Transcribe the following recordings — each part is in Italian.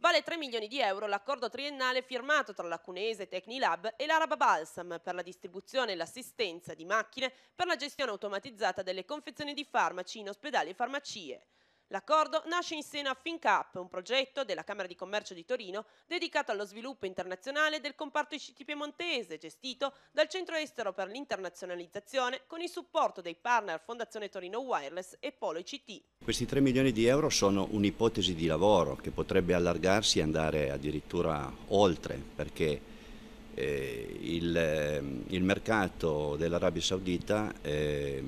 vale 3 milioni di euro l'accordo triennale firmato tra la Cunese Technilab e l'Araba Balsam per la distribuzione e l'assistenza di macchine per la gestione automatizzata delle confezioni di farmaci in ospedali e farmacie. L'accordo nasce in seno a FinCap, un progetto della Camera di Commercio di Torino dedicato allo sviluppo internazionale del comparto ICT piemontese, gestito dal Centro Estero per l'Internazionalizzazione con il supporto dei partner Fondazione Torino Wireless e Polo ICT. Questi 3 milioni di euro sono un'ipotesi di lavoro che potrebbe allargarsi e andare addirittura oltre, perché eh, il, ehm, il, mercato dell'Arabia Saudita eh,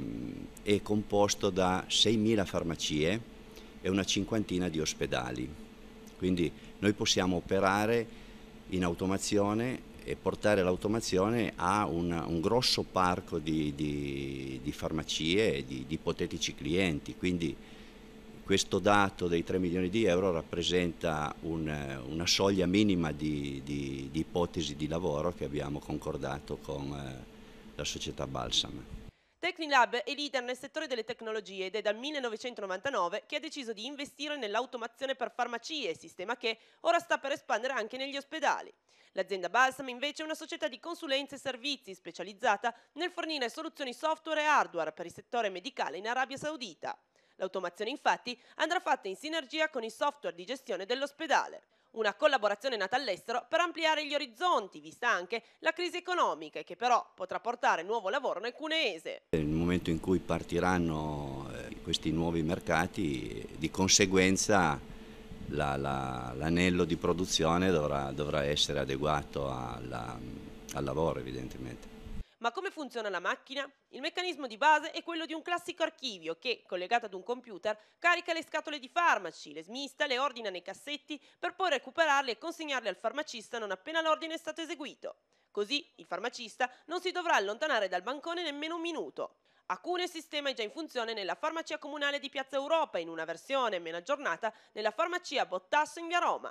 è composto da 6.000 farmacie e una cinquantina di ospedali. Quindi noi possiamo operare in automazione e portare l'automazione a un, un grosso parco di, di, di farmacie e di, di, ipotetici clienti. Quindi questo dato dei 3 milioni di euro rappresenta un, una soglia minima di, ipotesi di lavoro che abbiamo concordato con eh, la società Balsam. Technilab è leader nel settore delle tecnologie ed è dal 1999 che ha deciso di investire nell'automazione per farmacie, sistema che ora sta per espandere anche negli ospedali. L'azienda Balsam invece è una società di consulenza e servizi specializzata nel fornire soluzioni software e hardware per il settore medicale in Arabia Saudita. L'automazione infatti andrà fatta in sinergia con i software di gestione dell'ospedale. Una collaborazione nata all'estero per ampliare gli orizzonti, vista anche la crisi economica, che però potrà portare nuovo lavoro nel cuneese. Nel momento in cui partiranno eh, questi nuovi mercati, di conseguenza l'anello la, la, di produzione dovrà, dovrà, essere adeguato alla, al lavoro evidentemente. Ma come funziona la macchina? Il meccanismo di base è quello di un classico archivio che, collegato ad un computer, carica le scatole di farmaci, le smista, le ordina nei cassetti per poi recuperarle e consegnarle al farmacista non appena l'ordine è stato eseguito. Così il farmacista non si dovrà allontanare dal bancone nemmeno un minuto. Alcune sistema è già in funzione nella farmacia comunale di Piazza Europa in una versione meno aggiornata nella farmacia Bottasso in via Roma.